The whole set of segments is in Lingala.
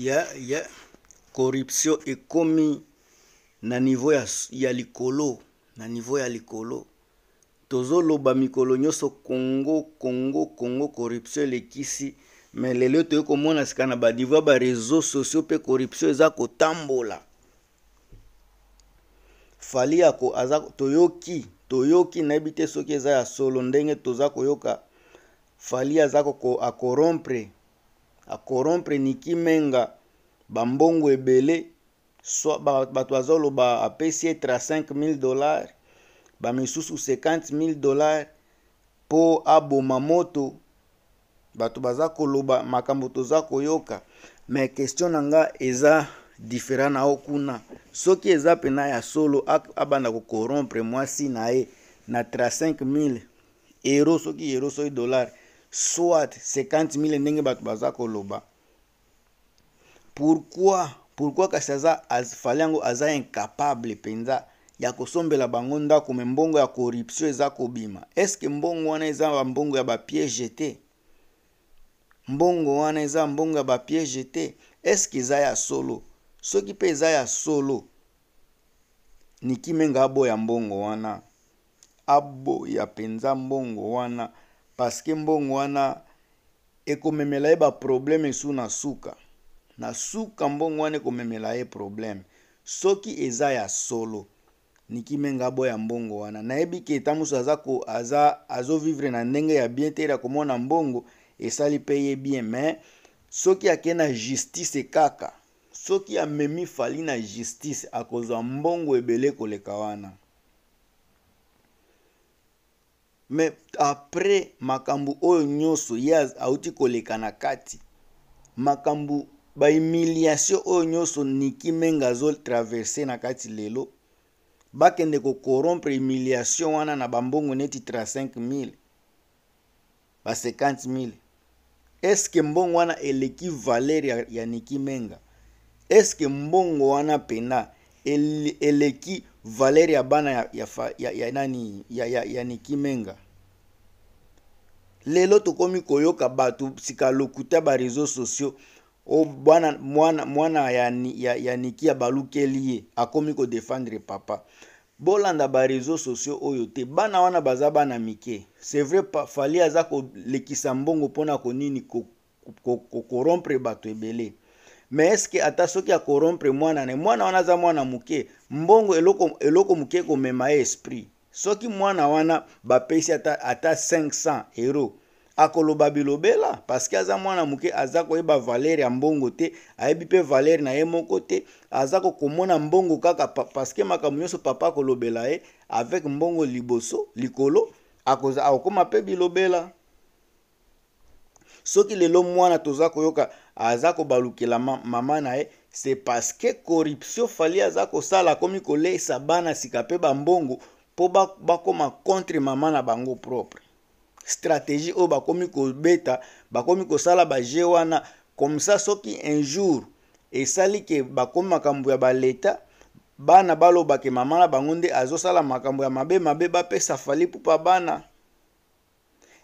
ya, ya corruption ekomi na niveau ya, ya likolo na niveau ya likolo tozoloba mikolo nyonso congo congo congo corruption elekisi me lelo toye komona sika na baniveau ya bareseau sociaux mpe corruption eza kotambola fali ako aza toyoki toyoki nayebi te soki eza ya solo ndenge toza koyoka fali aza akorompre ako akorompre nikimenga bambongo ebele so bato bazoloba apesi etre a 5 000 dollar bamisusu 50 000 dollar mpo aboma moto bato baza koloba makambo toza koyoka me question na nga eza différent na yo kuna soki eza pena ya solo abanda kokorompre mwasi na ye na tra 5 000 ero soki ero soki dollar soit 50 000 ndenge bato baza koloba pourkui pourkui kasi aza fale yango aza incapable mpenza ya kosombela bango ndako me mbongo ya corruption eza kobima eske mbongo wana eza bambongo ya bapiège te mbongo wana eza mbongo ya bapiège te eske eza ya solo soki mpe eza ya solo niki menga aboya mbongo wana aboya mpenza mbongo wana parceke mbongo wana ekomemela ye baprobleme esu na suka na suka mbongo wana ekomemela ye probleme soki eza ya solo nikimenga abo ya mbongo wana nayebi ke ta mosusu aza, aza azovivre na ndenge ya bien te ere akomona mbongo esali mpe ye bien me soki akei na justice kaka soki amemi fali na justice akozwa mbongo ebele koleka wana me apres makambo oyo nyonso ye auti koleka na kati makambo bahumiliation oyo nyonso niki menge azotraverse na kati lelo bakende kokorompre humiliation wana na bambongo neti 35000 ba 50000 eske mbongo wana eleki valeur ya, ya niki menga eske mbongo wana pena ele, eleki valeur ya bana ya, ya, ya, ya, nani ya, ya, ya niki menga lelo tokomi koyoka bato sika lokuta bareseau sociaux o bwana mwana, mwana ya, ya, ya niki ya balukeli ye akomi kodefendre papa bolanda bareseau sociaux oyo te bana wana baza bana mike c'est vrai fali aza kolekisa mbongo mpona konini kokorompre ko, ko, ko bato ebele me eske ata soki akorompre mwana ne mwana wana aza mwana moke mbongo eloko, eloko moke komema ye esprit soki mwana wana bapesi ata, ata 500 euro akoloba bilobela parceke aza mwana moke aza koyeba valeur ya mbongo te ayebi mpe valeur na ye moko te aza kokomona mbongo kaka parceke makambo nyonso papa akolobela ye avec mbongo liboso likolo akokóma mpe bilobela soki lelo mwana toza koyoka aza kobalukela mama na ye se parceke corruption fali aza kosala akomi kolesa bana sika mpe bambongo mpo bakóma contre mama na bango propre stratégie oyo bakomi kobeta bakomi kosala baje wana komsa soki un jour esali ke bakomi makambo ya baleta bana balobake mama na bango nde azosala makambo ya mabe mabe bapesa fali mpupa bana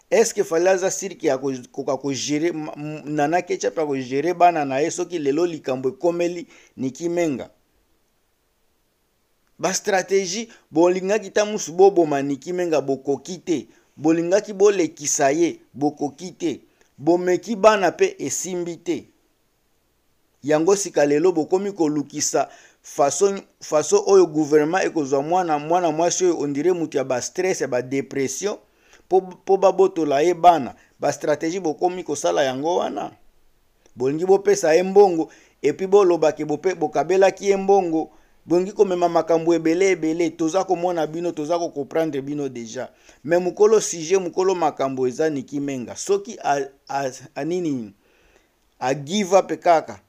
eske fali aza sirki ya koka kogere nana ketchup ya kogere bana na ye soki lelo likambo ekomeli nikimenga bastratégie bolingaki ta mosusu boboma niki menga bokoki te bolingaki bolekisa ye bokoki te bomeki bana mpe esimbi te yango sika lelo bokomi kolukisa faso, faso oyo guvernema ekozwa mwana mwana mwasi oyo ondire moto ya bastress ya badepression mpo babotola ye bana bastratégie bokomi kosala yango wana bolingi bopesa ye mbongo epuis bolobaki bokabelaki ye mbongo bongi komema makambo ebele ebele toza komona bino toza kokopprendre bino deja me mokolo sujet mokolo makambo eza niki menga soki anini agive up e kaka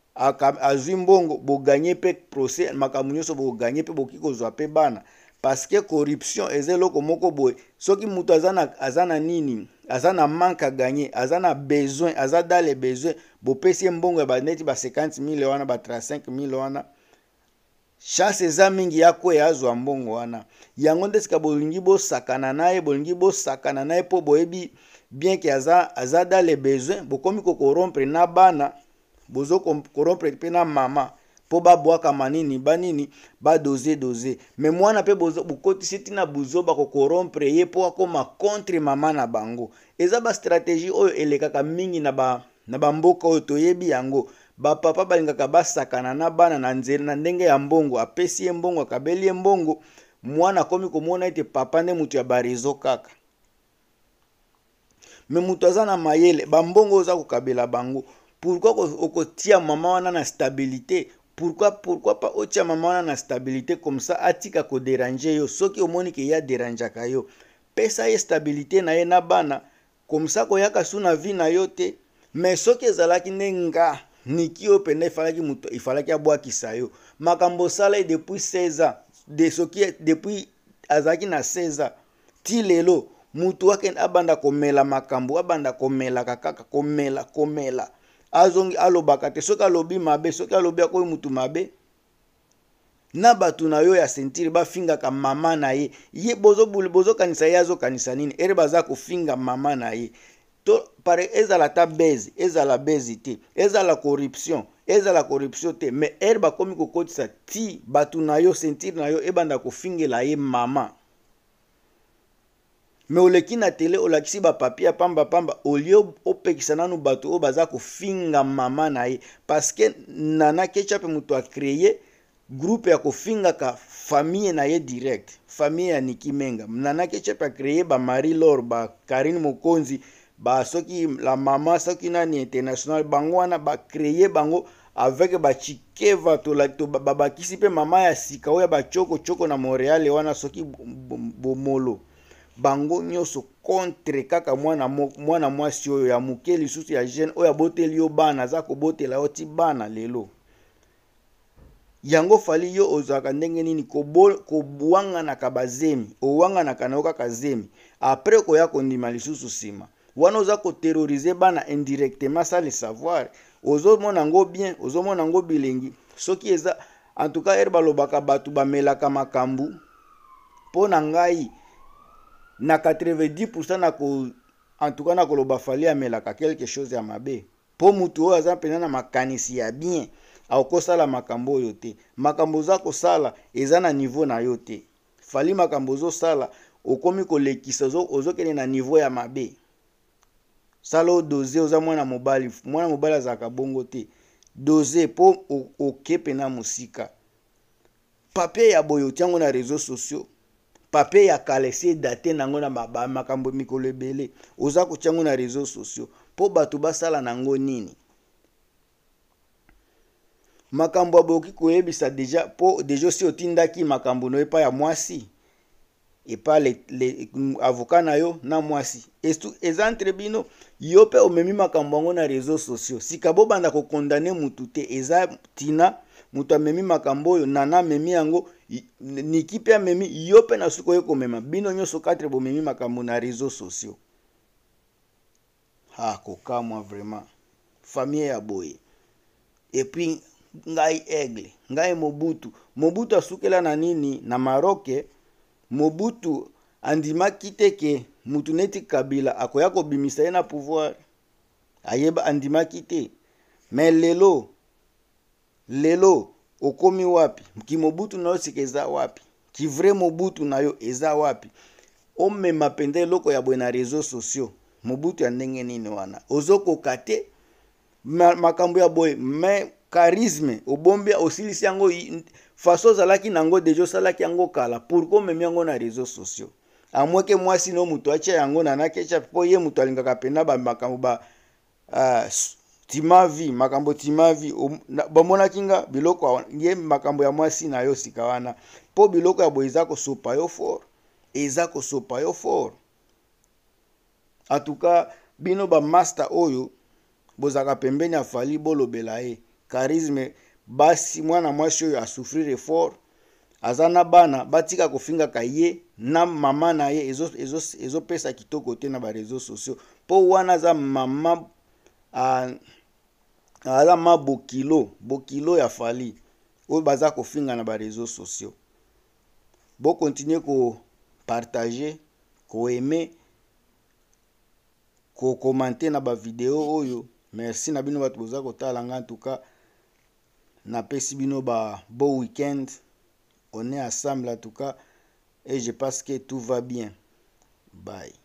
azwi mbongo boganye mpe procès makambo nyonso boganye mpe bokoki kozwa mpe bana parceke corruption eza eloko moko boye soki moto aza na, aza na nini aza na manke aganye aza na besoin aza dale besoin bopesi ye mbongo ya baneti ba 50 mille wana ba 35 mille wana shanse eza mingi ya kwea azwa mbongo wana yango nde sika bolingi bosakana naye bolingi bosakana naye mpo boyebi bien ke aza, aza dans le besoin bokomi kokorompre na bana bozokorompre mpe na mama mpo babwakama nini banini badoze doze me mwana mpe bokotisi ntina buzoba kokorompre ye mpo akóma contre mama na bango eza bastratégie oyo elekaka mingi na bamboka ba oyo toyebi yango bapapa balingaka basakana na bana na nzela na ndenge ya mbongo apesi ye mbongo akabeli ye mbongo mwana akomi komona ete papa nde moto ya barezo kaka me moto aza na mayele bambongo oza kokabela bango pourkui okotia mama wana na stabilité pourkui pourkui mpa otia mama wana na stabilité comme ça atika koderange yo soki omoni ke ye aderangeaka yo pesa ye stabilité na ye na bana komsa koyaka su na vie na yo te me soki ezalaki nde nga niki oyo mpenza efalaki moto efalaki abwakisa yo makambo osala ye depuis 16 ans de soki depuis azalaki na 16 ans ti lelo mutu akende abanda komela makambo abanda komelaka kaka komela komela azongi alobaka te soki alobi mabe soki alobi akomi mutu mabe na bato na yo ya sentire bafingaka mama na ye ye bozokanisa bozo ye azokanisa nini ere baza kofinga mama na ye pare ezala ta bezi ezala bezi te ezala corruption ezala corruption te me ere bakomi kokotisa ti bato na yo sentire na yo ebanda kofingela ye mama me oleki na tele olakisi bapapie ya pambapamba olie opekisa nanu bato oyo baza kofinga mama na ye parceke nana kecha moto akreye groupe ya kofingaka famille na ye direct famille ya niki menga nana kecha akreye bamarie lor bakarine mokonzi ba soki la mama soki nani international bango wana bacreye bango avec bachikeva babakisi mpe mama ya sika oyo ya bacokococo na montréal wana soki bomolo bango nyonso contre kaka mwana mwana mwasi oyo ya moke lisusu ya jeune oyo aboteli yo bana aza kobotela yo ti bana lelo yango fali yo ozalaka ndenge nini kowanganaka bazemi owanganaka na yo kaka zemi apres koya kondima lisusu nsima wana oza koterrorize bana indirectement sa le savoir ozomona yango bien ozomona yango bilengi soki eza antuka ere balobaka bato bamelaka makambu mpo na ngai na 90 nako antuka nakoloba fali amelaka quelque chose ya mabe mpo motu oyo aza mpenza na makanisi ya bien akosala makambo oyo te makambo oza kosala eza na niveau na yo te fali makambo ozosala okomi kolekisa ozokende na niveau ya mabe sala odoze oza mwana mobali mwana mobali azalaka bongo te doze mpo okepe na mosika papier ya boye otiango na réseau sociaux papier ya kala esi edate nango na makambo mikolo ebele oza kotiango na réseau sociaux mpo bato basala nango nini makambo aboyoki koyebisa deja mpo deja osi otindaki makambo no epai ya mwasi epai avoka na yo na mwasi eza entre bino yo mpe omemi makambo yango na réseau sociaux sika bobanda kokondane motu te eza ntina moto amemi makambo oyo nana amemi yango niki mpe amemi yo mpe na suki oyo komema bino nyonso katre bomemi makambo na réseau sociaux ha ah, kokamwa vraiment famille ya boye epuis ngai aigle ngai mobutu mobutu asukela na nini na maroke eh? mobutu andimaki te ke mutu neti kabila akoya kobimisa ye na pouvoir ayeba andimaki te me lelo lelo okomi wapi kimobutu na yo sika eza wapi kivre mobutu na yo eza wapi omema mpenza eloko ya boye na réseau sociaux mobutu ya ndenge nini wana ozokoka te makambo ya boye me charisme obombi osilisi yango faso ozalaki nango deja osalaki yango kala pourkui omemi yango na réseau sociaux amweke mwasi no moto atya yango na naketchup mpo ye moto alingaka mpena bamakambo ba uh, timavi makambo ah, timavi bamonaki nga biloko ye makambo ya mwasi na yo sika wana mpo biloko ya boye eza kosopa yo fort eza kosopa yo fort antuka bino bamaster oyo bozalaka pembeni ya fali bolobela ye karisme basi mwana mwasi oyo asufrire fort aza na bana batika kofingaka ye na mama na ye ezopesa ezo, ezo, ezo kitoko te na bareseau sociaux mpo wana aza mama a, aza ma bokilo bokilo ya fali oyo baza kofinga na bareseau sociaux bokontinue kopartage koeme kokomante na bavideo oyo merci na bino bato boza kotala nga ntuka napesi bino ba beau weekend on est ensemble en tout cas et je pense que tout va bien bye